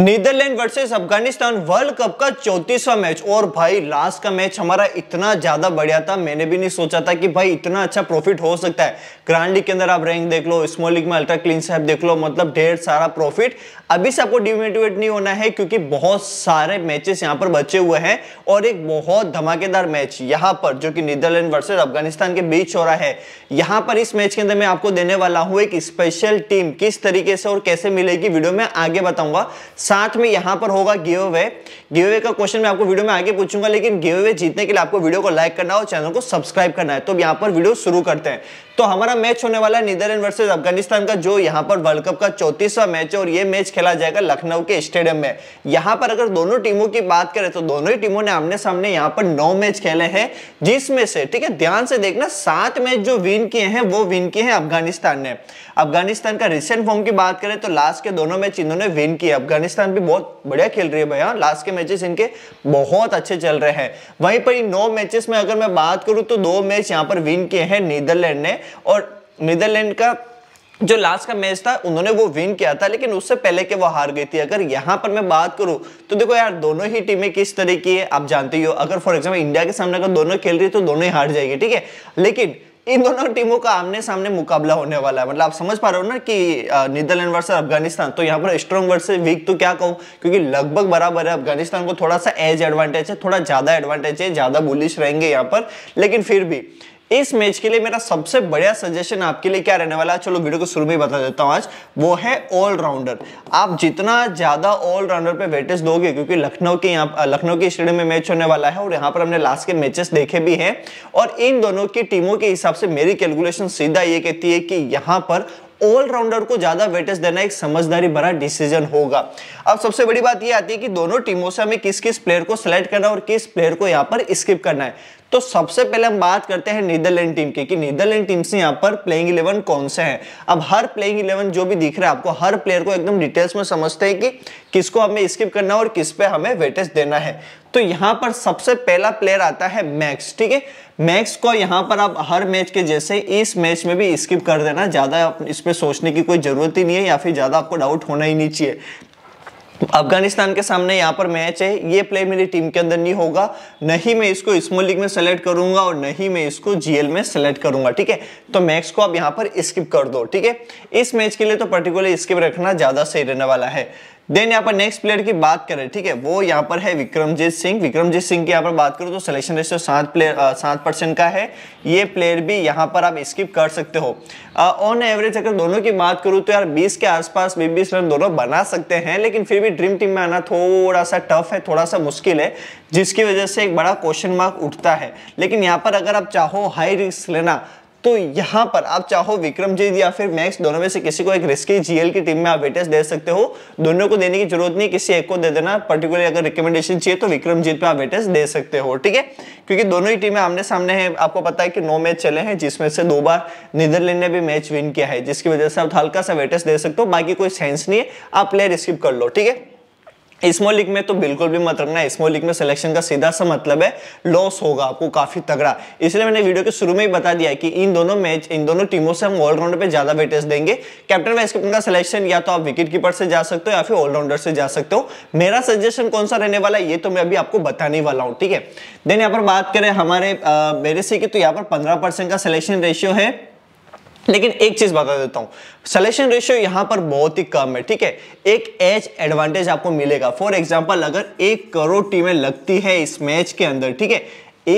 Netherlands versus Afghanistan world cup का चौतीसवा match और भाई लास्ट का मैच हमारा इतना ज्यादा बढ़िया था मैंने भी नहीं सोचा था कि भाई इतना अच्छा प्रॉफिट हो सकता है ग्रांड लीग के अंदर आप रैंक देख लो स्मॉल लीग में अल्ट्रा क्लीन साहब देख लो मतलब ढेर सारा प्रॉफिट अभी से आपको डिमोटिवेट नहीं होना है क्योंकि बहुत सारे मैचेस यहाँ पर बचे हुए हैं और एक बहुत धमाकेदार मैच यहाँ पर जो कि नीदरलैंड वर्सेज अफगानिस्तान के बीच हो रहा है यहाँ पर इस मैच के अंदर मैं आपको देने वाला हूँ एक स्पेशल टीम किस तरीके से और कैसे मिलेगी वीडियो में आगे बताऊंगा साथ में यहाँ पर होगा गिव अवे गिव अवे का क्वेश्चन मैं आपको वीडियो में आगे पूछूंगा लेकिन गिव अवे जीतने के लिए आपको वीडियो को लाइक करना और चैनल को सब्सक्राइब करना है तो यहाँ पर वीडियो शुरू करते हैं तो हमारा मैच होने वाला है नीदरलैंड वर्सेज अफगानिस्तान का जो यहाँ पर वर्ल्ड कप का चौतीसवा मैच है और ये मैच खेला जाएगा लखनऊ के स्टेडियम में यहाँ पर अगर दोनों टीमों की बात करें तो दोनों ही टीमों ने आमने सामने यहाँ पर नौ मैच खेले हैं जिसमें से ठीक है ध्यान से देखना सात मैच जो विन किए हैं वो विन किए हैं अफगानिस्तान ने अफगानिस्तान का रिसेंट फॉर्म की बात करें तो लास्ट के दोनों मैच इन्होंने विन किए अफगानिस्तान भी बहुत बढ़िया खेल रही है भैया लास्ट के मैचेस इनके बहुत अच्छे चल रहे हैं वहीं पर इन नौ मैचेस में अगर मैं बात करूं तो दो मैच यहाँ पर विन किए हैं नीदरलैंड ने और नीदरलैंड का जो लास्ट का मैच था उन्होंने वो विन किया था लेकिन उससे पहले के वो हार गई थी अगर यहाँ पर मैं बात करूँ तो देखो यार दोनों ही टीमें किस तरह की है आप जानते ही हो अगर फॉर एग्जाम्पल इंडिया के सामने अगर दोनों खेल रही है तो दोनों ही हार जाएगी ठीक है लेकिन इन दोनों टीमों का आमने सामने मुकाबला होने वाला है मतलब आप समझ पा रहे हो ना कि नीदरलैंड वर्सेस अफगानिस्तान तो यहाँ पर स्ट्रॉन्ग वर्सेस वीक तो क्या कहूँ क्योंकि लगभग बराबर है अफगानिस्तान को थोड़ा सा एज एडवांटेज है थोड़ा ज़्यादा एडवांटेज है ज़्यादा बुलिश रहेंगे यहाँ पर लेकिन फिर भी इस मैच के लिए मेरा सबसे बढ़िया सजेशन आपके लिए क्या रहने वाला है चलो वीडियो को शुरू में ही बता देता हूँ आज वो है ऑलराउंडर आप जितना ज्यादा ऑलराउंडर पे वेटेज दोगे क्योंकि लखनऊ के यहाँ लखनऊ के स्टेडियम में मैच होने वाला है और यहाँ पर हमने लास्ट के मैचेस देखे भी हैं और इन दोनों की टीमों के हिसाब से मेरी कैलकुलेशन सीधा ये कहती है कि यहाँ पर ऑलराउंडर को ज्यादा वेटेज देना एक समझदारी भरा डिसीजन होगा अब सबसे बड़ी बात यह आती है कि दोनों टीमों से हमें किस किस प्लेयर को सिलेक्ट करना है और किस प्लेयर को यहाँ पर स्किप करना है तो सबसे पहले हम बात करते हैं नीदरलैंड टीम की कि नीदरलैंड टीम से यहाँ पर प्लेइंग इलेवन कौन से हैं अब हर प्लेइंग इलेवन जो भी दिख रहा है आपको हर प्लेयर को एकदम डिटेल्स में समझते हैं कि किसको हमें स्किप करना और किस पे हमें वेटेज देना है तो यहाँ पर सबसे पहला प्लेयर आता है मैक्स ठीक है मैक्स को यहाँ पर आप हर मैच के जैसे इस मैच में भी स्किप कर देना ज़्यादा इस पर सोचने की कोई ज़रूरत ही नहीं है या फिर ज़्यादा आपको डाउट होना ही नहीं चाहिए अफगानिस्तान के सामने यहाँ पर मैच है ये प्ले मेरी टीम के अंदर नहीं होगा नहीं मैं इसको स्मॉल लीग में सेलेक्ट करूंगा और नहीं मैं इसको जीएल में सेलेक्ट करूंगा ठीक है तो मैच को आप यहाँ पर स्किप कर दो ठीक है इस मैच के लिए तो पर्टिकुलर स्किप रखना ज्यादा सही रहने वाला है देन यहाँ पर नेक्स्ट प्लेयर की बात करें ठीक है वो यहाँ पर है विक्रमजीत सिंह विक्रमजीत सिंह की यहाँ पर बात करूँ तो सिलेक्शन रेशियो सात प्लेयर सात परसेंट का है ये प्लेयर भी यहाँ पर आप स्किप कर सकते हो ऑन एवरेज अगर दोनों की बात करूँ तो यार बीस के आसपास बीस बीस रन दोनों बना सकते हैं लेकिन फिर भी ड्रीम टीम में आना थोड़ा सा टफ है थोड़ा सा मुश्किल है जिसकी वजह से एक बड़ा क्वेश्चन मार्क उठता है लेकिन यहाँ पर अगर आप चाहो हाई रिस्क लेना तो यहां पर आप चाहो विक्रमजीत या फिर मैक्स दोनों में से किसी को एक रिस्की जीएल की टीम में आप वेटेज दे सकते हो दोनों को देने की जरूरत नहीं किसी एक को दे देना पर्टिकुलर अगर रिकमेंडेशन चाहिए तो विक्रमजीत पे आप वेटेज दे सकते हो ठीक है क्योंकि दोनों ही टीमें आमने सामने हैं आपको पता है कि नौ मैच चले हैं जिसमें से दो बार नीदरलैंड ने भी मैच विन किया है जिसकी वजह से आप हल्का सा वेटेज दे सकते हो बाकी कोई सेंस नहीं है आप प्लेयर स्किप कर लो ठीक है स्मॉल लीग में तो बिल्कुल भी मत रखना स्मॉल लीग में सिलेक्शन का सीधा सा मतलब है लॉस होगा आपको काफी तगड़ा इसलिए मैंने वीडियो के शुरू में ही बता दिया है कि इन दोनों मैच इन दोनों टीमों से हम ऑलराउंडर पे ज्यादा वेटेज देंगे कैप्टन वाइस कैप्टन का सिलेक्शन या तो आप विकेट कीपर से जा सकते हो या फिर ऑलराउंडर से जा सकते हो मेरा सजेशन कौन सा रहने वाला है ये तो मैं अभी आपको बताने वाला हूँ ठीक है देन यहाँ पर बात करें हमारे मेरे से की तो यहाँ पर पंद्रह का सिलेक्शन रेशियो है लेकिन एक चीज बता देता हूं सिलेक्शन रेशियो यहां पर बहुत ही कम है ठीक है एक एज एडवांटेज आपको मिलेगा फॉर एग्जाम्पल अगर एक करोड़ टीमें लगती है इस मैच के अंदर ठीक है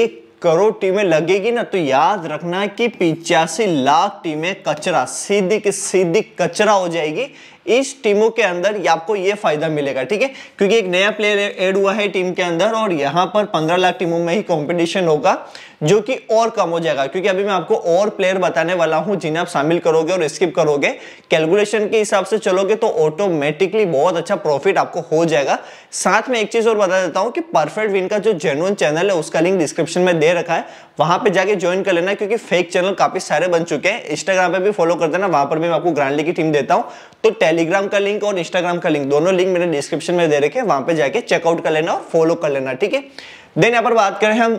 एक करोड़ टीमें लगेगी ना तो याद रखना कि पिचासी लाख टीमें कचरा सीधी की सीधी कचरा हो जाएगी इस टीमों के अंदर ये आपको ये फायदा मिलेगा ठीक है क्योंकि एक नया प्लेयर ऐड हुआ है टीम के अंदर और यहाँ पर पंद्रह लाख टीमों में ही कॉम्पिटिशन होगा जो कि और कम हो जाएगा क्योंकि अभी मैं आपको और प्लेयर बताने वाला हूं जिन्हें आप शामिल करोगे और स्किप करोगे कैलकुलेशन के हिसाब से चलोगे तो ऑटोमेटिकली बहुत अच्छा प्रॉफिट आपको हो जाएगा साथ में एक चीज और बता देता हूं कि परफेक्ट विन का जो जेनुअन चैनल है उसका लिंक डिस्क्रिप्शन में दे रखा है वहां पर जाके ज्वाइन कर लेना क्योंकि फेक चैनल काफी सारे बन चुके हैं इंस्टाग्राम पर भी फॉलो कर देना वहां पर भी मैं आपको ग्रांडली की टीम देता हूँ तो टेली टेलीग्राम का लिंक और इंस्टाग्राम का लिंक दोनों लिंक मैंने डिस्क्रिप्शन में दे रखे हैं वहां पे जाके चेकआउट कर लेना और फॉलो कर लेना ठीक है देन यहाँ पर बात करें हम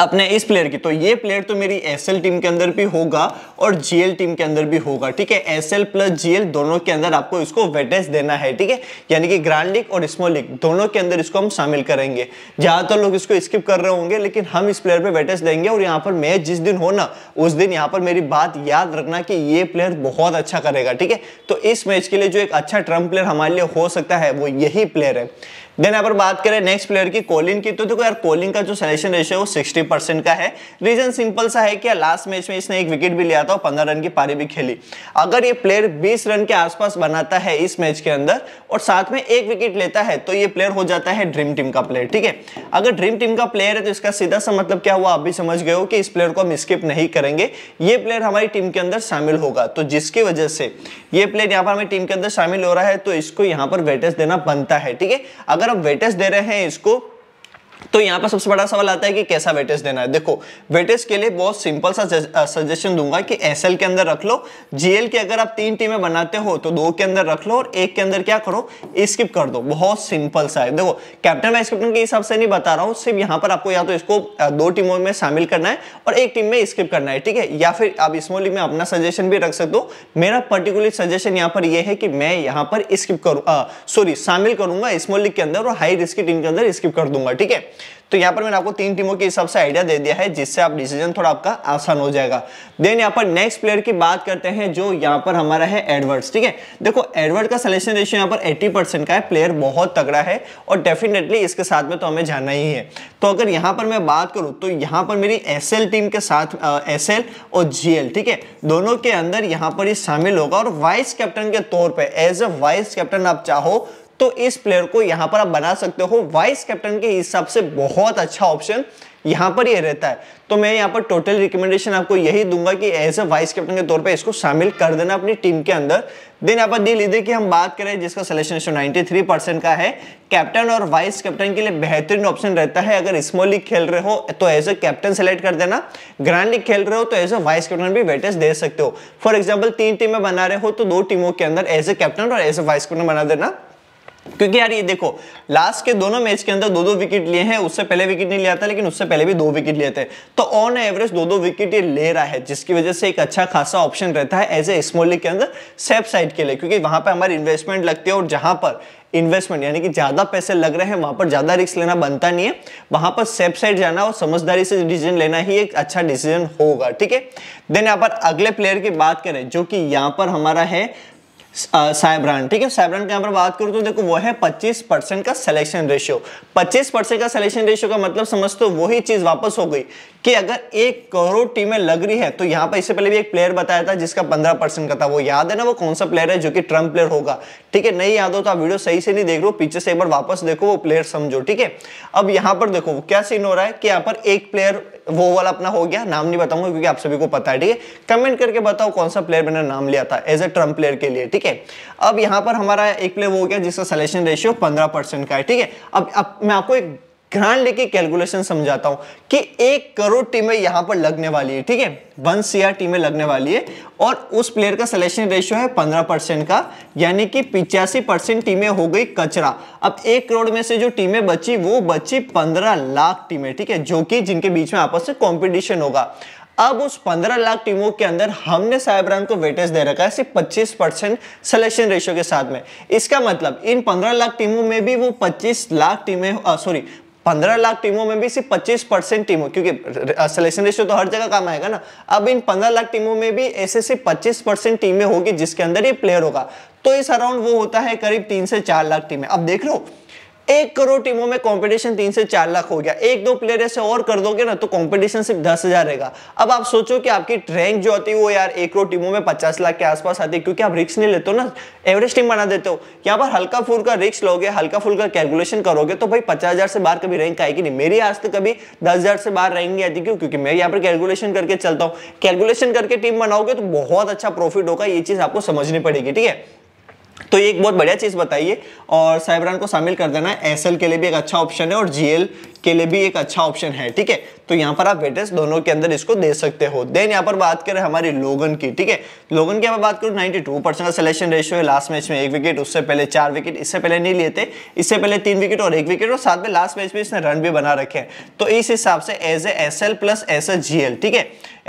अपने इस प्लेयर की तो ये प्लेयर तो मेरी एसएल टीम के अंदर भी होगा और जीएल टीम के अंदर भी होगा ठीक है एसएल प्लस जीएल दोनों के अंदर आपको इसको वेटेज देना है ठीक है यानी कि ग्रांड लीग और स्मॉल लीग दोनों के अंदर इसको हम शामिल करेंगे ज़्यादातर लोग इसको स्किप कर रहे होंगे लेकिन हम इस प्लेयर पर वेटेज देंगे और यहाँ पर मैच जिस दिन हो ना उस दिन यहाँ पर मेरी बात याद रखना कि ये प्लेयर बहुत अच्छा करेगा ठीक है तो इस मैच के लिए जो एक अच्छा ट्रम्प प्लेयर हमारे लिए हो सकता है वो यही प्लेयर है देन अगर बात करें नेक्स्ट प्लेयर की कोलिन की तो देखो यार कोलिन का जो सिलेक्शन रेशियो वो सिक्सटी परसेंट का है रीजन सिंपल सा है कि लास्ट मैच में इसने एक विकेट भी लिया था और पंद्रह रन की पारी भी खेली अगर ये प्लेयर बीस रन के आसपास बनाता है इस मैच के अंदर और साथ में एक विकेट लेता है तो ये प्लेयर हो जाता है ड्रीम टीम का प्लेयर ठीक है अगर ड्रीम टीम का प्लेयर है तो इसका सीधा सा मतलब क्या हुआ आप भी समझ गए हो कि इस प्लेयर को हम स्किप नहीं करेंगे ये प्लेयर हमारी टीम के अंदर शामिल होगा तो जिसकी वजह से ये प्लेयर यहाँ पर हमारी टीम के अंदर शामिल हो रहा है तो इसको यहाँ पर वेटेज देना बनता है ठीक है अगर अगर हम वेटेज दे रहे हैं इसको तो यहाँ पर सबसे बड़ा सवाल आता है कि कैसा वेटेज देना है देखो वेटेज के लिए बहुत सिंपल सा सजेशन दूंगा कि एस के अंदर रख लो जीएल के अगर आप तीन टीमें बनाते हो तो दो के अंदर रख लो और एक के अंदर क्या करो स्किप कर दो बहुत सिंपल सा है देखो कैप्टन वाइस कैप्टन के हिसाब से नहीं बता रहा हूँ सिर्फ यहाँ पर आपको या तो इसको दो टीमों में शामिल करना है और एक टीम में स्किप करना है ठीक है या फिर आप स्मॉल लीग में अपना सजेशन भी रख सकते हो मेरा पर्टिकुलर सजेशन यहाँ पर यह है कि मैं यहाँ पर स्किप करूँ सॉरी शामिल करूंगा स्मॉल लीग के अंदर और हाई रिस्क की टीम के अंदर स्किप कर दूंगा ठीक है तो यहाँ पर मैंने आपको तीन टीमों के हिसाब से आइडिया दे दिया है जिससे आप डिसीजन थोड़ा आपका आसान हो जाएगा देन यहाँ पर नेक्स्ट प्लेयर की बात करते हैं जो यहाँ पर हमारा है एडवर्ड्स ठीक है देखो एडवर्ड का सिलेक्शन रेशियो यहाँ पर 80 परसेंट का है प्लेयर बहुत तगड़ा है और डेफिनेटली इसके साथ में तो हमें जाना ही है तो अगर यहाँ पर मैं बात करूँ तो यहाँ पर मेरी एस टीम के साथ एस और जी ठीक है दोनों के अंदर यहाँ पर ही शामिल होगा और वाइस कैप्टन के तौर पर एज ए वाइस कैप्टन आप चाहो तो इस प्लेयर को यहां पर आप बना सकते हो वाइस कैप्टन के हिसाब से बहुत अच्छा ऑप्शन यहां पर ये रहता है तो मैं यहां पर टोटल रिकमेंडेशन आपको यही दूंगा कि एज ए वाइस कैप्टन के तौर पे इसको शामिल कर देना अपनी टीम के अंदर देन आप पर इधर की हम बात करें जिसका सिलेक्शन नाइनटी 93 परसेंट का है कैप्टन और वाइस कैप्टन के लिए बेहतरीन ऑप्शन रहता है अगर स्मॉल लीग खेल रहे हो तो एज अ कैप्टन सेलेक्ट कर देना ग्रैंड लीग खेल रहे हो तो एज अ वाइस कैप्टन भी वेटेज दे सकते हो फॉर एग्जाम्पल तीन टीमें बना रहे हो तो दो टीमों के अंदर एज ए कैप्टन और एज ए वाइस कैप्टन बना देना क्योंकि यार ये देखो लास्ट के दोनों मैच के अंदर दो दो विकेट लिए हैं उससे पहले विकेट नहीं लिया था लेकिन उससे पहले भी दो विकेट लिए थे तो ऑन एवरेज दो दो विकेट ये ले रहा है जिसकी वजह से एक अच्छा खासा ऑप्शन रहता है एज ए स्मॉल लीग के अंदर सेफ साइड के लिए क्योंकि वहां पर हमारी इन्वेस्टमेंट लगती है और जहां पर इन्वेस्टमेंट यानी कि ज्यादा पैसे लग रहे हैं वहां पर ज्यादा रिस्क लेना बनता नहीं है वहां पर सेफ साइड जाना और समझदारी से डिसीजन लेना ही एक अच्छा डिसीजन होगा ठीक है देन यहाँ पर अगले प्लेयर की बात करें जो कि यहाँ पर हमारा है साइब्रांड ठीक है साइब्रांड की यहाँ पर बात करूँ तो देखो वो है 25 परसेंट का सिलेक्शन रेशियो 25 परसेंट का सिलेक्शन रेशियो का मतलब समझते हो वही चीज़ वापस हो गई कि अगर एक करोड़ टीमें लग रही है तो यहां पर इससे पहले भी एक प्लेयर बताया था जिसका पंद्रह परसेंट का था वो याद है ना वो कौन सा प्लेयर है जो कि ट्रम्प प्लेयर होगा ठीक है नहीं याद हो तो आप वीडियो सही से नहीं देख रहे हो पीछे से एक बार वापस देखो वो प्लेयर समझो ठीक है अब यहां पर देखो क्या सीन हो रहा है कि यहां पर एक प्लेयर वो वाला अपना हो गया नाम नहीं बताऊंगा क्योंकि आप सभी को पता है ठीक है कमेंट करके बताओ कौन सा प्लेयर मैंने नाम लिया था एज ए ट्रम्प प्लेयर के लिए ठीक है अब यहां पर हमारा एक प्लेयर वो हो गया जिसका सिलेक्शन रेशियो पंद्रह परसेंट का है ठीक है अब, अब मैं आपको एक ग्रांड लेके कैलकुलेशन समझाता हूं कि एक करोड़ टीमें यहां पर लगने वाली है ठीक है वन सीआर टीमें लगने वाली है और उस प्लेयर का सिलेक्शन रेशियो है पंद्रह परसेंट का यानी कि पिचासी परसेंट टीमें हो गई कचरा अब एक करोड़ में से जो टीमें बची वो बची पंद्रह लाख टीमें ठीक है जो कि जिनके बीच में आपस में कॉम्पिटिशन होगा अब उस 15 लाख टीमों के अंदर हमने साइबरान को वेटेज दे रखा है सिर्फ 25 परसेंट सिलेक्शन रेशियो के साथ में इसका मतलब इन 15 लाख टीमों में भी वो 25 लाख टीमें सॉरी पंद्रह लाख टीमों में भी सिर्फ पच्चीस परसेंट टीमों क्योंकि सिलेक्शन रेशियो तो हर जगह काम आएगा ना अब इन पंद्रह लाख टीमों में भी ऐसे सिर्फ पच्चीस परसेंट टीमें होगी जिसके अंदर ये प्लेयर होगा तो इस अराउंड वो होता है करीब तीन से चार लाख टीमें अब देख लो एक करोड़ टीमों में कंपटीशन तीन से चार लाख हो गया एक दो प्लेयर ऐसे और कर दोगे ना तो कंपटीशन सिर्फ दस हजार रहेगा अब आप सोचो कि आपकी रैंक जो होती है वो यार एक करोड़ टीमों में पचास लाख के आसपास आती है क्योंकि आप रिक्स नहीं लेते हो ना एवरेज टीम बना देते हो यहाँ पर हल्का फुल्का रिक्स लोगे हल्का फुल का कैलकुलेशन करोगे तो भाई पचास से बाहर कभी रैंक आएगी नहीं मेरी आज तक कभी दस से बाहर रैंक नहीं आती क्यों क्योंकि मैं यहाँ पर कैलकुलेशन करके चलता हूँ कैलकुलेशन करके टीम बनाओगे तो बहुत अच्छा प्रॉफिट होगा ये चीज आपको समझनी पड़ेगी ठीक है तो ये एक बहुत बढ़िया चीज़ बताइए और साइबरान को शामिल कर देना एस के लिए भी एक अच्छा ऑप्शन है और जीएल के लिए भी एक अच्छा ऑप्शन है ठीक है तो यहाँ पर आप वेटेज दोनों के अंदर इसको दे सकते हो देन यहाँ पर बात करें हमारी लोगन की ठीक है लोगन की बात करूँ नाइनटी टू परसेंट का सिलेक्शन रेशियो है लास्ट मैच में एक विकेट उससे पहले चार विकेट इससे पहले नहीं लेते इससे पहले तीन विकेट और एक विकेट और साथ में लास्ट मैच में इसने रन भी बना रखे हैं तो इस हिसाब से as a S L plus S S G L ठीक है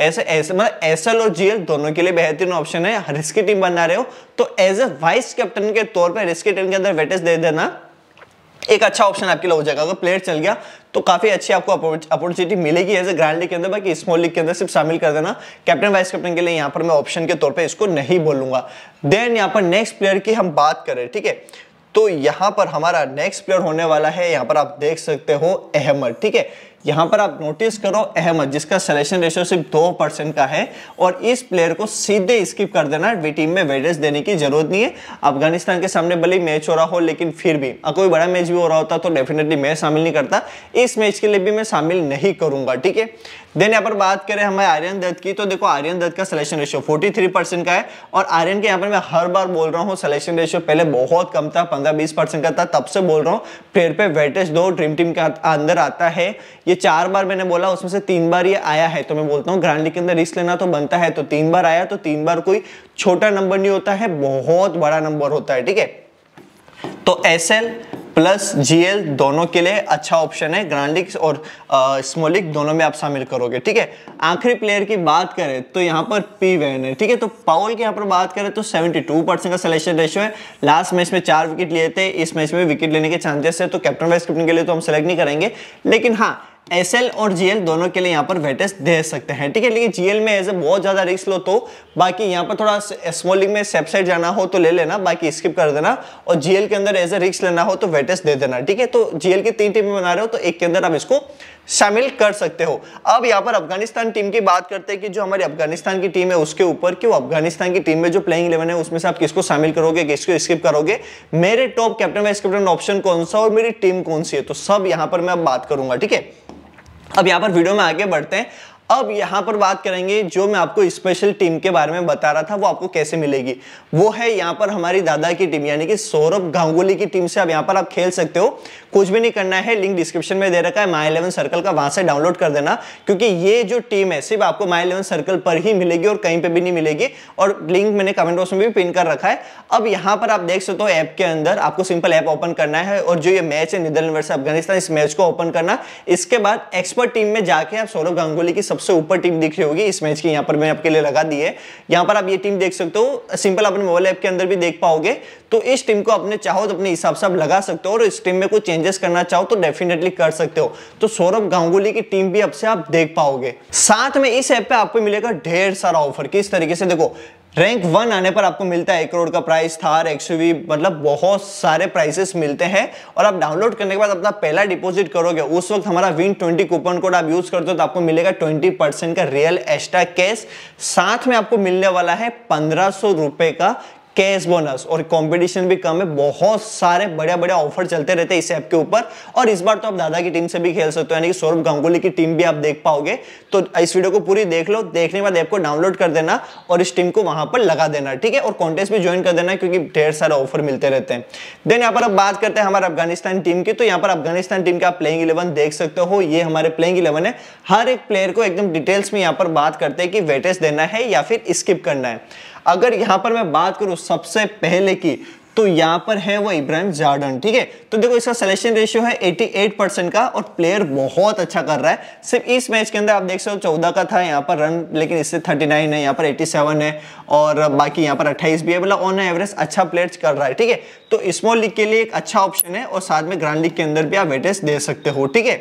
ऐसे ऐसे मतलब एस एल और जीएल दोनों के लिए बेहतरीन ऑप्शन है रिस्की टीम बना रहे हो तो एज ए वाइस कैप्टन के तौर पर रिस्की टीम के अंदर वेटेज दे देना एक अच्छा ऑप्शन आपके लिए हो जाएगा अगर प्लेयर चल गया तो काफी अच्छी आपको अपॉर्चुनिटी मिलेगी एज ए ग्रैंड लीग के अंदर बाकी स्मॉल लीग के अंदर सिर्फ शामिल कर देना कैप्टन वाइस कैप्टन के लिए यहां पर मैं ऑप्शन के तौर पर इसको नहीं बोलूंगा देन यहां पर नेक्स्ट प्लेयर की हम बात करें ठीक है तो यहां पर हमारा नेक्स्ट प्लेयर होने वाला है यहाँ पर आप देख सकते हो अहमद ठीक है यहां पर आप नोटिस करो अहमद जिसका सिलेक्शन रेशियो सिर्फ दो परसेंट का है और इस प्लेयर को सीधे स्किप कर देना वी टीम में वेडेस देने की जरूरत नहीं है अफगानिस्तान के सामने भले मैच हो रहा हो लेकिन फिर भी कोई बड़ा मैच भी हो रहा होता तो डेफिनेटली मैं शामिल नहीं करता इस मैच के लिए भी मैं शामिल नहीं करूंगा ठीक है देन यहाँ पर बात करें हमारे आर्यन दत्त की तो देखो आर्यन दत्त का सिलेक्शन रेशियो 43 परसेंट का है और आर्यन के यहाँ पर मैं हर बार बोल रहा हूँ सिलेक्शन रेशियो पहले बहुत कम था 15-20 परसेंट का था तब से बोल रहा हूँ प्लेयर पे वेटेज दो ड्रीम टीम के अंदर आता है ये चार बार मैंने बोला उसमें से तीन बार ये आया है तो मैं बोलता हूँ ग्रांडी के अंदर रिस्क लेना तो बनता है तो तीन बार आया तो तीन बार कोई छोटा नंबर नहीं होता है बहुत बड़ा नंबर होता है ठीक है तो एस प्लस जीएल दोनों के लिए अच्छा ऑप्शन है ग्रांडिक्स और स्मोलिक दोनों में आप शामिल करोगे ठीक है आखिरी प्लेयर की बात करें तो यहाँ पर पी वैन है ठीक है तो पावल की यहाँ पर बात करें तो 72 परसेंट का सिलेक्शन रेशियो है लास्ट मैच में चार विकेट लिए थे इस मैच में विकेट लेने के चांसेस है तो कैप्टन वाइस कैप्टन के लिए तो हम सेलेक्ट नहीं करेंगे लेकिन हाँ एस और जी दोनों के लिए यहाँ पर वेटेज दे सकते हैं ठीक है लेकिन जी में एज ए बहुत ज़्यादा रिस्क लो तो बाकी यहाँ पर थोड़ा स्मॉलिंग में सेपसाइड जाना हो तो ले लेना बाकी स्किप कर देना और जीएल के अंदर एज ए रिक्स लेना हो तो वेटेज दे देना ठीक है तो जीएल की तीन टीमें बना रहे हो तो एक के अंदर आप इसको शामिल कर सकते हो अब यहाँ पर अफगानिस्तान टीम की बात करते हैं कि जो हमारी अफगानिस्तान की टीम है उसके ऊपर कि वो अफगानिस्तान की टीम में जो प्लेइंग इलेवन है उसमें से आप किसको शामिल करोगे किसको स्किप करोगे मेरे top captain vice captain option कौन सा और मेरी टीम कौन सी है तो सब यहाँ पर मैं अब बात करूंगा ठीक है अब यहाँ पर वीडियो में आगे बढ़ते हैं अब यहाँ पर बात करेंगे जो मैं आपको स्पेशल टीम के बारे में बता रहा था वो आपको कैसे मिलेगी वो है यहाँ पर हमारी दादा की टीम यानी कि सौरभ गांगुली की टीम से अब यहाँ पर आप खेल सकते हो कुछ भी नहीं करना है लिंक डिस्क्रिप्शन में दे रखा है माई इलेवन सर्कल का वहां से डाउनलोड कर देना क्योंकि ये जो टीम है सिर्फ आपको माई इलेवन सर्कल पर ही मिलेगी और कहीं पर भी नहीं मिलेगी और लिंक मैंने कमेंट बॉक्स में भी पिन कर रखा है अब यहाँ पर आप देख सकते हो ऐप के अंदर आपको सिंपल ऐप ओपन करना है और जो ये मैच है नीदरलैंड वर्ष अफगानिस्तान इस मैच को ओपन करना इसके बाद एक्सपर्ट टीम में जाके आप सौरभ गांगुली की सबसे ऊपर टीम दिख रही होगी इस मैच की यहाँ पर मैं आपके लिए लगा दी है यहाँ पर आप ये टीम देख सकते हो सिंपल अपने मोबाइल ऐप के अंदर भी देख पाओगे तो इस टीम को अपने चाहो तो अपने हिसाब से आप लगा सकते हो और इस टीम में कोई चेंजेस करना चाहो तो डेफिनेटली कर सकते हो तो सौरभ गांगुली की टीम भी अब से आप देख पाओगे साथ में इस ऐप पे आपको मिलेगा ढेर सारा ऑफर किस तरीके से देखो रैंक वन आने पर आपको मिलता है एक करोड़ का प्राइस थार एक्सवी मतलब बहुत सारे प्राइसेस मिलते हैं और आप डाउनलोड करने के बाद अपना पहला डिपॉजिट करोगे उस वक्त हमारा विन ट्वेंटी कूपन कोड आप यूज करते हो तो आपको मिलेगा ट्वेंटी परसेंट का रियल एक्स्ट्रा कैश साथ में आपको मिलने वाला है पंद्रह सौ रुपए का कैश बोनस और कंपटीशन भी कम है बहुत सारे बढ़िया बढ़िया ऑफर चलते रहते हैं इस ऐप के ऊपर और इस बार तो आप दादा की टीम से भी खेल सकते हो यानी कि सौरभ गांगुली की टीम भी आप देख पाओगे तो इस वीडियो को पूरी देख लो देखने के बाद ऐप को डाउनलोड कर देना और इस टीम को वहां पर लगा देना ठीक है और कॉन्टेस्ट भी ज्वाइन कर देना क्योंकि ढेर सारे ऑफर मिलते रहते हैं देन यहाँ पर अब बात करते हैं हमारे अफगानिस्तान टीम की तो यहाँ पर अफगानिस्तान टीम का आप प्लेइंग इलेवन देख सकते हो ये हमारे प्लेइंग इलेवन है हर एक प्लेयर को एकदम डिटेल्स में यहाँ पर बात करते हैं कि वेटेज देना है या फिर स्किप करना है अगर यहां पर मैं बात करूं सबसे पहले की तो यहां पर है वो इब्राहिम जार्डन ठीक है तो देखो इसका सिलेक्शन रेशियो है 88 परसेंट का और प्लेयर बहुत अच्छा कर रहा है सिर्फ इस मैच के अंदर आप देख सकते हो 14 का था यहां पर रन लेकिन इससे 39 है यहां पर 87 है और बाकी यहां पर 28 भी है मतलब ऑन एवरेज अच्छा प्लेयर कर रहा है ठीक है तो स्मॉल लीग के लिए एक अच्छा ऑप्शन है और साथ में ग्रांड लीग के अंदर भी आप वेटेज दे सकते हो ठीक है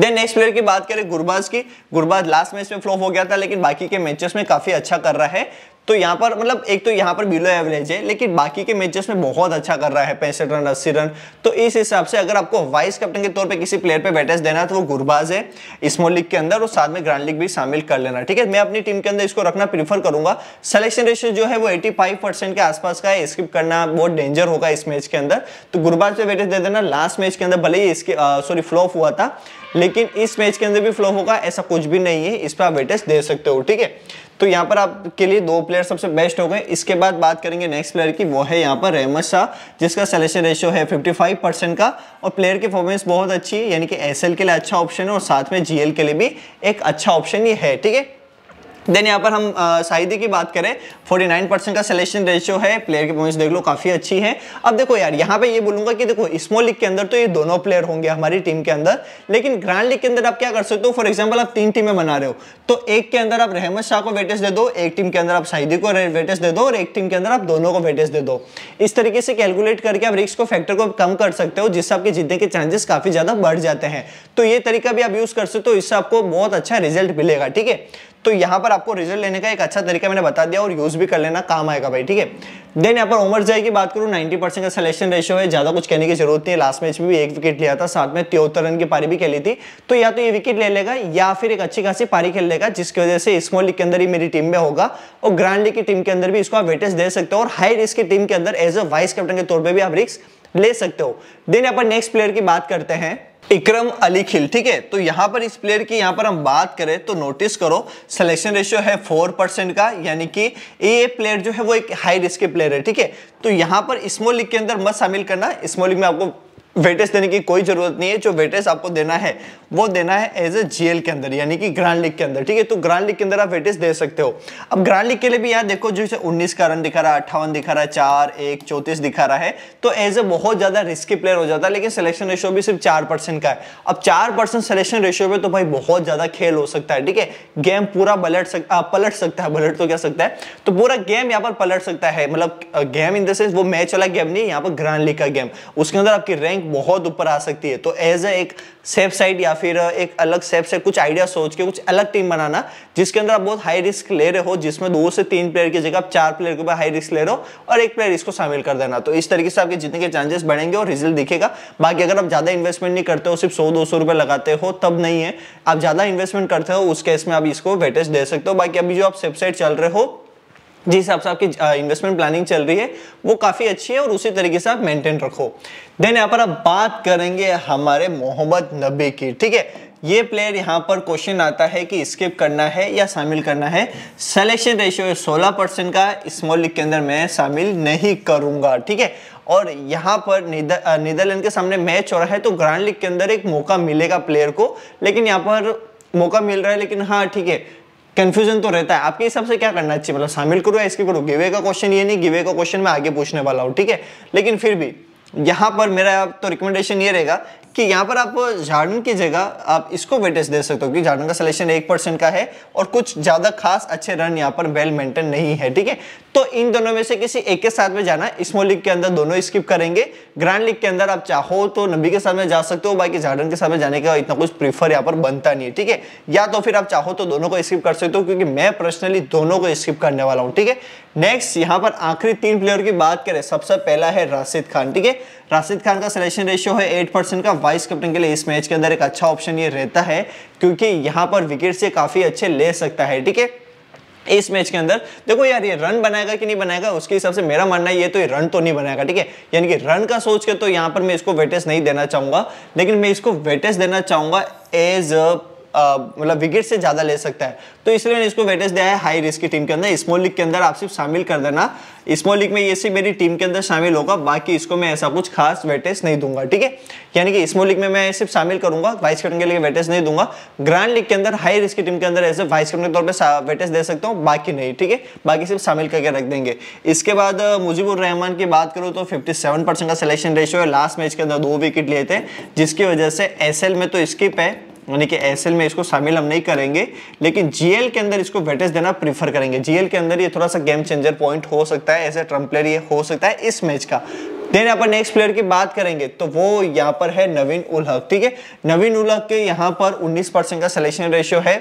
देन नेक्स्ट प्लेयर की बात करें गुरबाज की गुरबाज लास्ट मैच में फ्लॉप हो गया था लेकिन बाकी के मैचेस में काफी अच्छा कर रहा है तो यहाँ पर मतलब एक तो यहाँ पर बिलो एवरेज है लेकिन बाकी के मैचेस में बहुत अच्छा कर रहा है पैंसठ रन अस्सी रन तो इस हिसाब से अगर आपको वाइस कैप्टन के तौर पर किसी प्लेयर पर बैटेज देना है तो वो गुरबाज है स्मॉल लीग के अंदर और साथ में ग्रांड लीग भी शामिल कर लेना ठीक है मैं अपनी टीम के अंदर इसको रखना प्रीफर करूंगा सिलेक्शन रेशियो जो है वो एटी परसेंट के आसपास का है स्किप करना बहुत डेंजर होगा इस मैच के अंदर तो गुरबाज पे बैटेस दे देना लास्ट मैच के अंदर भले ही इसके सॉरी फ्लॉप हुआ था लेकिन इस मैच के अंदर भी फ्लो होगा ऐसा कुछ भी नहीं है इस पर आप वेटेज दे सकते हो ठीक है तो यहाँ पर आपके लिए दो प्लेयर सबसे बेस्ट हो गए इसके बाद बात करेंगे नेक्स्ट प्लेयर की वो है यहाँ पर रहमत शाह जिसका सेलेक्शन रेशियो है 55 परसेंट का और प्लेयर की परफॉर्मेंस बहुत अच्छी है यानी कि एस के लिए अच्छा ऑप्शन है और साथ में जी के लिए भी एक अच्छा ऑप्शन ये है ठीक है देन यहाँ पर हम साहिदी की बात करें 49 परसेंट का सिलेक्शन रेशियो है प्लेयर की पॉइंट्स देख लो काफ़ी अच्छी है अब देखो यार यहाँ पे ये बोलूंगा कि देखो स्मॉल लीग के अंदर तो ये दोनों प्लेयर होंगे हमारी टीम के अंदर लेकिन ग्रैंड लीग के अंदर आप क्या कर सकते हो फॉर एग्जाम्पल आप तीन टीमें बना रहे हो तो एक के अंदर आप रहमत शाह को वेटेज दे दो एक टीम के अंदर आप शाहिदी को वेटेज दे दो और एक टीम के अंदर आप दोनों को वेटेज दे दो इस तरीके से कैलकुलेट करके आप रिक्स को फैक्टर को कम कर सकते हो जिससे आपके जीतने के चांसेस काफ़ी ज़्यादा बढ़ जाते हैं तो ये तरीका भी आप यूज़ कर सकते हो इससे आपको बहुत अच्छा रिजल्ट मिलेगा ठीक है तो यहाँ पर पर आपको रिजल्ट लेने का एक अच्छा तरीका मैंने बता दिया और यूज भी कर लेना काम आएगा भाई ठीक है देन यहाँ पर ओमर जय की बात करूँ नाइन्टी परसेंट का सिलेक्शन रेशो है ज्यादा कुछ कहने की जरूरत नहीं है लास्ट मैच में भी एक विकेट लिया था साथ में त्योतर रन की पारी भी खेली थी तो या तो ये विकेट ले लेगा या फिर एक अच्छी खासी पारी खेल लेगा जिसकी वजह से स्मॉल लीग के अंदर ही मेरी टीम में होगा और ग्रांड लीग की टीम के अंदर भी इसको आप वेटेज दे सकते हो और हाई रिस्क की टीम के अंदर एज अ वाइस कैप्टन के तौर पर भी आप रिस्क ले सकते हो देन यहाँ पर नेक्स्ट प्लेयर की बात करते हैं इकरम अली खिल ठीक है तो यहाँ पर इस प्लेयर की यहाँ पर हम बात करें तो नोटिस करो सिलेक्शन रेशियो है फोर परसेंट का यानी कि ये प्लेयर जो है वो एक हाई रिस्क के प्लेयर है ठीक है तो यहाँ पर स्मॉल लीग के अंदर मत शामिल करना स्मॉल लीग में आपको वेटेज देने की कोई जरूरत नहीं है जो वेटेज आपको देना है वो देना है एज ए जीएल के अंदर यानी कि ग्रांड लीग के अंदर ठीक है तो ग्रांड लीग के अंदर आप वेटेज दे सकते हो अब ग्रांड लीग के लिए भी यहाँ देखो जैसे 19 का रन दिखा रहा है अट्ठावन दिखा रहा है चार एक चौतीस दिखा रहा है तो एज ए बहुत ज्यादा रिस्की प्लेयर हो जाता है लेकिन सिलेक्शन रेशियो भी सिर्फ चार परसेंट का है अब चार परसेंट सिलेक्शन रेशियो में तो भाई बहुत ज्यादा खेल हो सकता है ठीक है गेम पूरा पलट सकता पलट सकता है पलट तो क्या सकता है तो पूरा गेम यहाँ पर पलट सकता है मतलब गेम इन द सेंस वो मैच वाला गेम नहीं यहाँ पर ग्रांड लीग का गेम उसके अंदर आपकी रैंक रैंक बहुत ऊपर आ सकती है तो एज ए एक सेफ साइड या फिर एक अलग सेफ से कुछ आइडिया सोच के कुछ अलग टीम बनाना जिसके अंदर आप बहुत हाई रिस्क ले रहे हो जिसमें दो से तीन प्लेयर की जगह आप चार प्लेयर के ऊपर हाई रिस्क ले रहे हो और एक प्लेयर इसको शामिल कर देना तो इस तरीके से आपके जितने के चांसेस बढ़ेंगे और रिजल्ट दिखेगा बाकी अगर आप ज़्यादा इन्वेस्टमेंट नहीं करते हो सिर्फ सौ दो सौ लगाते हो तब नहीं है आप ज़्यादा इन्वेस्टमेंट करते हो उस केस में आप इसको वेटेज दे सकते हो बाकी अभी जो आप सेफ साइड चल रहे हो जिस हिसाब से आपकी इन्वेस्टमेंट प्लानिंग चल रही है वो काफ़ी अच्छी है और उसी तरीके से आप मेंटेन रखो देन यहाँ पर आप बात करेंगे हमारे मोहम्मद नबी की ठीक है ये प्लेयर यहाँ पर क्वेश्चन आता है कि स्किप करना है या शामिल करना है सिलेक्शन रेशियो सोलह परसेंट का स्मॉल लीग के अंदर मैं शामिल नहीं करूंगा ठीक है और यहाँ पर नीदरलैंड के सामने मैच हो रहा है तो ग्रांड लीग के अंदर एक मौका मिलेगा प्लेयर को लेकिन यहाँ पर मौका मिल रहा है लेकिन हाँ ठीक है कंफ्यूजन तो रहता है आपके हिसाब से क्या करना चाहिए मतलब शामिल करो या इसकी करो गिवे का क्वेश्चन ये नहीं गिवे का क्वेश्चन मैं आगे पूछने वाला हूँ ठीक है लेकिन फिर भी यहाँ पर मेरा तो रिकमेंडेशन ये रहेगा कि यहाँ पर आप झाड़न की जगह आप इसको वेटेज दे सकते हो कि झाड़न का सिलेक्शन एक परसेंट का है और कुछ ज़्यादा खास अच्छे रन यहाँ पर वेल मेंटेन नहीं है ठीक है तो इन दोनों में से किसी एक के साथ में जाना स्मॉल लीग के अंदर दोनों स्किप करेंगे ग्रैंड लीग के अंदर आप चाहो तो नबी के साथ में जा सकते हो बाकी झाड़न के साथ में जाने का इतना कुछ प्रीफर यहाँ पर बनता नहीं है ठीक है या तो फिर आप चाहो तो दोनों को स्किप कर सकते हो क्योंकि मैं पर्सनली दोनों को स्किप करने वाला हूँ ठीक है नेक्स्ट यहाँ पर आखिरी तीन प्लेयर की बात करें सबसे पहला है राशिद खान ठीक है राशिद खान का सिलेक्शन रेशियो है एट परसेंट का वाइस कैप्टन के लिए इस मैच के अंदर एक अच्छा ऑप्शन ये रहता है क्योंकि यहाँ पर विकेट से काफ़ी अच्छे ले सकता है ठीक है इस मैच के अंदर देखो यार ये रन बनाएगा कि नहीं बनाएगा उसके हिसाब से मेरा मानना ये तो ये रन तो नहीं बनाएगा ठीक है यानी कि रन का सोच के तो यहाँ पर मैं इसको वेटेज नहीं देना चाहूंगा लेकिन मैं इसको वेटेज देना चाहूंगा एज अ मतलब विकेट से ज़्यादा ले सकता है तो इसलिए मैंने इसको वेटेज दिया है हाई रिस्क की टीम के अंदर स्मॉल लीग के अंदर आप सिर्फ शामिल कर देना स्मॉल लीग में ये सिर्फ मेरी टीम के अंदर शामिल होगा बाकी इसको मैं ऐसा कुछ खास वेटेज नहीं दूंगा ठीक है यानी कि स्मॉल लीग में मैं सिर्फ शामिल करूंगा वाइस कैप्टन के लिए वेटेज नहीं दूंगा ग्रांड लीग के अंदर हाई रिस्क की टीम के अंदर ऐसे वाइस कैप्टन के तौर पर वेटेज दे सकता हूँ बाकी नहीं ठीक है बाकी सिर्फ शामिल करके रख देंगे इसके बाद मुजीबुर रहमान की बात करूँ तो फिफ्टी का सिलेक्शन रेशियो है लास्ट मैच के अंदर दो विकेट लिए थे जिसकी वजह से एस में तो स्किप है यानी कि एस में इसको शामिल हम नहीं करेंगे लेकिन जीएल के अंदर इसको वेटेज देना प्रीफर करेंगे जीएल के अंदर ये थोड़ा सा गेम चेंजर पॉइंट हो सकता है ऐसे ट्रम्प प्लेयर ये हो सकता है इस मैच का देन यहाँ पर नेक्स्ट प्लेयर की बात करेंगे तो वो यहाँ पर है नवीन उलहक ठीक है नवीन उलहक के यहाँ पर 19 परसेंट का सिलेक्शन रेशियो है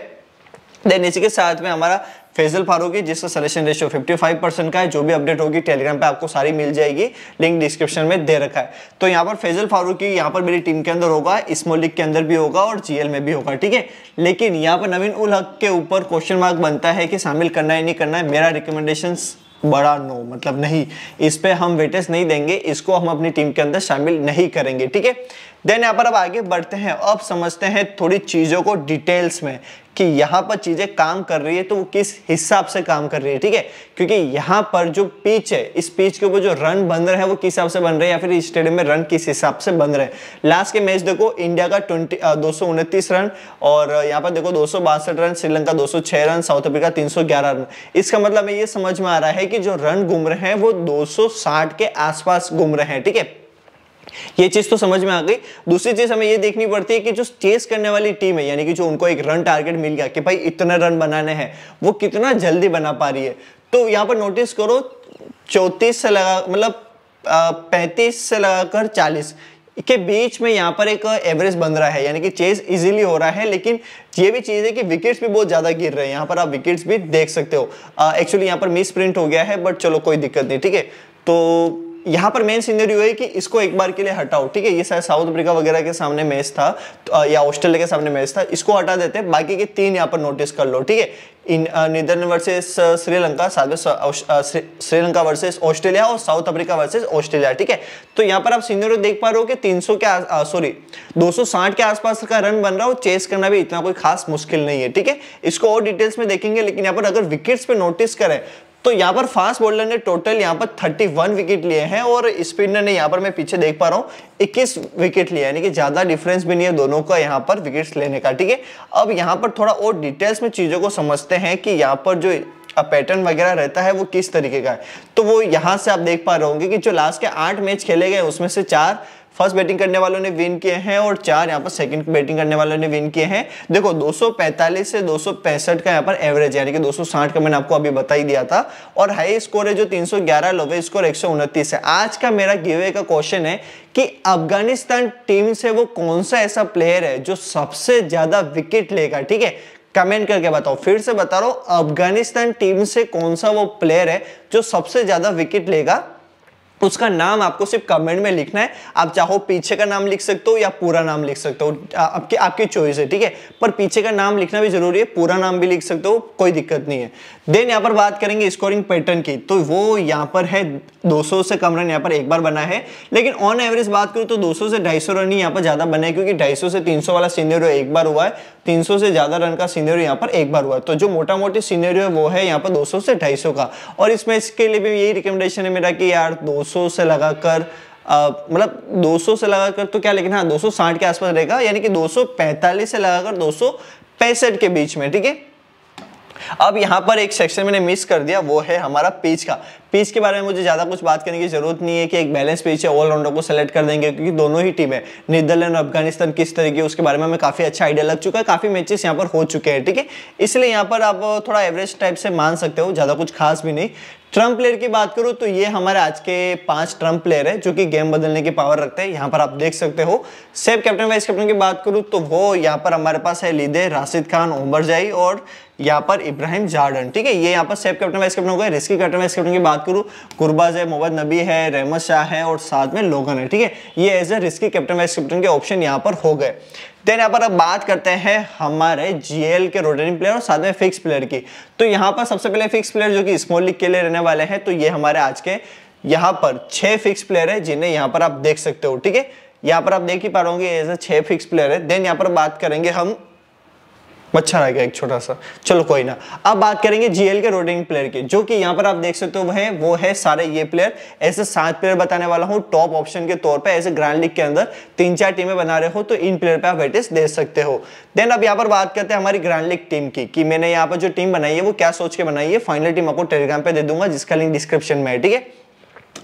देन इसी के साथ में हमारा फैजल फारूक है जिसका सलेक्शन रेशियो 55 परसेंट का है जो भी अपडेट होगी टेलीग्राम पे आपको सारी मिल जाएगी लिंक डिस्क्रिप्शन में दे रखा है तो यहाँ पर फैजल फारूक ही यहाँ पर मेरी टीम के अंदर होगा स्मॉल लीग के अंदर भी होगा और जीएल में भी होगा ठीक है लेकिन यहाँ पर नवीन उल हक के ऊपर क्वेश्चन मार्क बनता है कि शामिल करना है नहीं करना है मेरा रिकमेंडेशन बड़ा नो मतलब नहीं इस पर हम वेटेस नहीं देंगे इसको हम अपनी टीम के अंदर शामिल नहीं करेंगे ठीक है देन यहाँ पर अब आगे बढ़ते हैं अब समझते हैं थोड़ी चीज़ों को डिटेल्स में कि यहाँ पर चीज़ें काम कर रही है तो वो किस हिसाब से काम कर रही है ठीक है क्योंकि यहाँ पर जो पिच है इस पिच के ऊपर जो रन बन रहे हैं वो किस हिसाब से बन रहे हैं या फिर स्टेडियम में रन किस हिसाब से बन रहे हैं लास्ट के मैच देखो इंडिया का ट्वेंटी दो रन और यहाँ पर देखो दो रन श्रीलंका दो रन साउथ अफ्रीका तीन रन इसका मतलब ये समझ में आ रहा है कि जो रन घूम रहे हैं वो दो के आसपास घूम रहे हैं ठीक है ये चीज तो समझ में आ गई दूसरी चीज हमें ये देखनी पड़ती है कि जो चेस करने वाली टीम है यानी कि जो उनको एक रन टारगेट मिल गया कि भाई इतना रन बनाने हैं वो कितना जल्दी बना पा रही है तो यहाँ पर नोटिस करो चौंतीस से लगा मतलब पैंतीस से लगाकर चालीस के बीच में यहाँ पर एक एवरेज बन रहा है यानी कि चेस इजीली हो रहा है लेकिन ये भी चीज़ है कि विकेट्स भी बहुत ज़्यादा गिर रहे हैं यहाँ पर आप विकेट्स भी देख सकते हो एक्चुअली यहाँ पर मिस प्रिंट हो गया है बट चलो कोई दिक्कत नहीं ठीक है तो यहाँ पर मेन सीनरी हुई कि इसको एक बार के लिए हटाओ ठीक है ये शायद साउथ अफ्रीका वगैरह के सामने मैच था तो, या ऑस्ट्रेलिया के सामने मैच था इसको हटा देते हैं बाकी के तीन यहाँ पर नोटिस कर लो ठीक है इन नीदरलैंड वर्सेस श्रीलंका साथ में श्रीलंका वर्सेस ऑस्ट्रेलिया और साउथ अफ्रीका वर्सेस ऑस्ट्रेलिया ठीक है तो यहाँ पर आप सीनियर देख पा रहे हो कि 300 के सॉरी 260 के आसपास का रन बन रहा हो चेस करना भी इतना कोई खास मुश्किल नहीं है ठीक है इसको और डिटेल्स में देखेंगे लेकिन यहाँ पर अगर विकेट्स पे नोटिस करें तो यहाँ पर फास्ट बॉलर ने टोटल यहाँ पर 31 विकेट लिए हैं और स्पिनर ने यहाँ पर मैं पीछे देख पा रहा हूँ 21 विकेट लिए यानी कि ज़्यादा डिफरेंस भी नहीं है दोनों का यहाँ पर विकेट्स लेने का ठीक है अब यहाँ पर थोड़ा और डिटेल्स में चीज़ों को समझते हैं कि यहाँ पर जो पैटर्न वगैरह रहता है वो किस तरीके का है तो वो यहाँ से आप देख पा रहे होंगे कि जो लास्ट के आठ मैच खेले गए उसमें से चार फर्स्ट बैटिंग करने वालों ने विन किए हैं और चार यहाँ पर सेकंड बैटिंग करने वालों ने विन किए हैं देखो 245 से दो का यहाँ पर एवरेज यानी कि 260 का मैंने आपको अभी बता ही दिया था और हाई स्कोर है जो 311 लोवे स्कोर एक है आज का मेरा गिवे का क्वेश्चन है कि अफगानिस्तान टीम से वो कौन सा ऐसा प्लेयर है जो सबसे ज्यादा विकेट लेगा ठीक है कमेंट करके बताओ फिर से बता रहा हूं अफगानिस्तान टीम से कौन सा वो प्लेयर है जो सबसे ज्यादा विकेट लेगा तो उसका नाम आपको सिर्फ कमेंट में लिखना है आप चाहो पीछे का नाम लिख सकते हो या पूरा नाम लिख सकते हो आपकी आपकी चॉइस है ठीक है पर पीछे का नाम लिखना भी जरूरी है पूरा नाम भी लिख सकते हो कोई दिक्कत नहीं है देन यहाँ पर बात करेंगे स्कोरिंग पैटर्न की तो वो यहाँ पर है 200 से कम रन यहाँ पर एक बार बना है लेकिन ऑन एवरेज बात करूँ तो दो से ढाई रन ही यहाँ पर ज़्यादा बना है क्योंकि ढाई से तीन वाला सीनियर एक बार हुआ है 300 से ज़्यादा रन का सीनरी यहाँ पर एक बार हुआ तो जो मोटा मोटी सीनरी है वो है यहाँ पर 200 से 250 का और इसमें इसके लिए भी यही रिकमेंडेशन है मेरा कि यार 200 से लगाकर मतलब 200 से लगाकर तो क्या लेकिन हाँ दो के आसपास रहेगा यानी कि 245 से लगाकर दो के बीच में ठीक है अब यहाँ पर एक सेक्शन मैंने मिस कर दिया वो है हमारा पेज का पेज के बारे में मुझे ज़्यादा कुछ बात करने की जरूरत नहीं है कि एक बैलेंस पेज है ऑलराउंडर को सेलेक्ट कर देंगे क्योंकि दोनों ही टीमें नीदरलैंड और अफगानिस्तान किस तरीके उसके बारे में हमें काफ़ी अच्छा आइडिया लग चुका है काफ़ी मैचेस यहाँ पर हो चुके हैं ठीक है इसलिए यहाँ पर आप थोड़ा एवरेज टाइप से मान सकते हो ज़्यादा कुछ खास भी नहीं ट्रंप प्लेयर की बात करूँ तो ये हमारे आज के पांच ट्रंप प्लेयर है जो कि गेम बदलने की पावर रखते हैं यहाँ पर आप देख सकते हो सेफ कैप्टन वाइस कैप्टन की बात करूँ तो वो यहाँ पर हमारे पास है लीदे राशिद खान ओमर जाई और यहाँ पर इब्राहिम जार्डन ठीक है ये यहाँ पर सेफ कैप्टन वाइस कैप्टन हो गए रिस्की कैप्टन वाइस कैप्टन की बात करूँ कुरबाज है मोहम्मद नबी है रहमत शाह है और साथ में लोगन है ठीक है ये as a risky captain vice captain के ऑप्शन यहाँ पर हो गए देन यहाँ पर अब बात करते हैं हमारे जीएल के रोटेटिंग प्लेयर और साथ में फिक्स प्लेयर की तो यहाँ पर सबसे पहले फिक्स प्लेयर जो कि स्मॉल लीग के लिए रहने वाले हैं तो ये हमारे आज के यहाँ पर छह फिक्स प्लेयर है जिन्हें यहाँ पर आप देख सकते हो ठीक है यहाँ पर आप देख ही पा रहे एज ए छह फिक्स प्लेयर है देन यहाँ पर बात करेंगे हम अच्छा गया एक छोटा सा चलो कोई ना अब बात करेंगे जीएल के रोटेटिंग प्लेयर की जो कि यहाँ पर आप देख सकते हो वह वो है सारे ये प्लेयर ऐसे सात प्लेयर बताने वाला हूँ टॉप ऑप्शन के तौर पे ऐसे ग्रैंड लीग के अंदर तीन चार टीमें बना रहे हो तो इन प्लेयर पे आप वेटेज दे सकते हो देन अब यहाँ पर बात करते हैं हमारी ग्रैंड लीग टीम की कि मैंने यहाँ पर जो टीम बनाई है वो क्या सोच के बनाई है फाइनल टीम आपको टेलीग्राम पर दे दूंगा जिसका लिंक डिस्क्रिप्शन में है ठीक है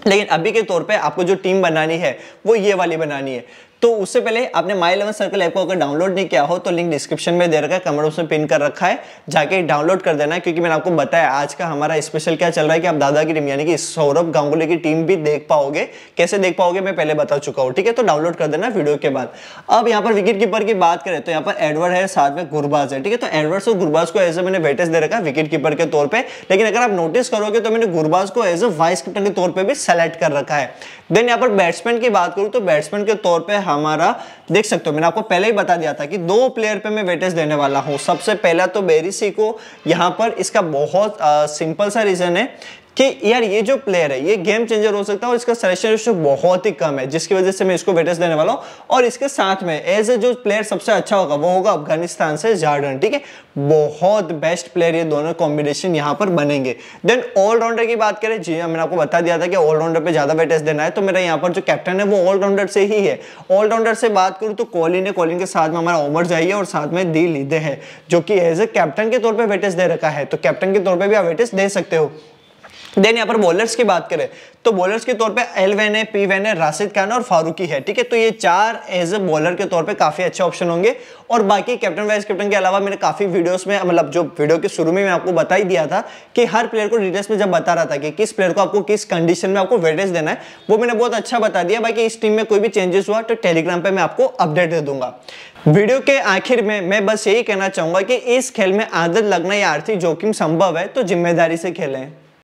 लेकिन अभी के तौर पे आपको जो टीम बनानी है वो ये वाली बनानी है तो उससे पहले आपने माई इलेवन सर्कल ऐप को अगर डाउनलोड नहीं किया हो तो लिंक डिस्क्रिप्शन में दे रखा है कमेंट बॉक्स में पिन कर रखा है जाके डाउनलोड कर देना क्योंकि मैंने आपको बताया आज का हमारा स्पेशल क्या चल रहा है कि आप दादा की टीम यानी कि सौरभ गांगुली की टीम भी देख पाओगे कैसे देख पाओगे मैं पहले बता चुका हूँ ठीक है तो डाउनलोड कर देना वीडियो के बाद अब यहाँ पर विकेट कीपर की बात करें तो यहाँ पर एडवर्ड है साथ में गुरबाज है ठीक है तो एडवर्ड और गुरबाज को एज ए मैंने वेटेज दे रखा है विकेट कीपर के तौर पर लेकिन अगर आप नोटिस करोगे तो मैंने गुरबाज को एज ए वाइस कैप्टन के तौर पर भी सेलेक्ट कर रखा है देन यहाँ पर बैट्समैन की बात करूँ तो बैट्समैन के तौर पर हमारा देख सकते हो मैंने आपको पहले ही बता दिया था कि दो प्लेयर पे मैं वेटेज देने वाला हूँ सबसे पहला तो बेरिसी को यहाँ पर इसका बहुत सिंपल सा रीज़न है कि यार ये जो प्लेयर है ये गेम चेंजर हो सकता है और इसका सिलेक्शन रेशो बहुत ही कम है जिसकी वजह से मैं इसको वेटेज देने वाला हूँ और इसके साथ में एज ए जो प्लेयर सबसे अच्छा होगा वो होगा अफगानिस्तान से जार्डन ठीक है बहुत बेस्ट प्लेयर ये दोनों कॉम्बिनेशन यहाँ पर बनेंगे देन ऑलराउंडर की बात करें जी हाँ, मैंने आपको बता दिया था कि ऑलराउंडर पर ज़्यादा वेटेज देना है तो मेरा यहाँ पर जो कैप्टन है वो ऑलराउंडर से ही है ऑलराउंडर से बात करूँ तो कॉलिन है कॉलिन के साथ में हमारा ओमर जाइए और साथ में दी लीदे है जो कि एज ए कैप्टन के तौर पर वेटेज दे रखा है तो कैप्टन के तौर पर भी आप वेटेज दे सकते हो देन यहाँ पर बॉलर्स की बात करें तो बॉलर्स के तौर पे एलवेन है पीवेन है राशिद खान और फारूकी है ठीक है तो ये चार एज ए बॉलर के तौर पे काफी अच्छे ऑप्शन होंगे और बाकी कैप्टन वाइस कैप्टन के अलावा मैंने काफी वीडियोस में मतलब जो वीडियो के शुरू में मैं आपको बता ही दिया था कि हर प्लेयर को डिटेल्स में जब बता रहा था कि किस प्लेयर को आपको किस कंडीशन में आपको वेटेज देना है वो मैंने बहुत अच्छा बता दिया बाकी इस टीम में कोई भी चेंजेस हुआ तो टेलीग्राम पर मैं आपको अपडेट दे दूंगा वीडियो के आखिर में मैं बस यही कहना चाहूंगा कि इस खेल में आदत लगना या आर्थिक जोखिम संभव है तो जिम्मेदारी से खेलें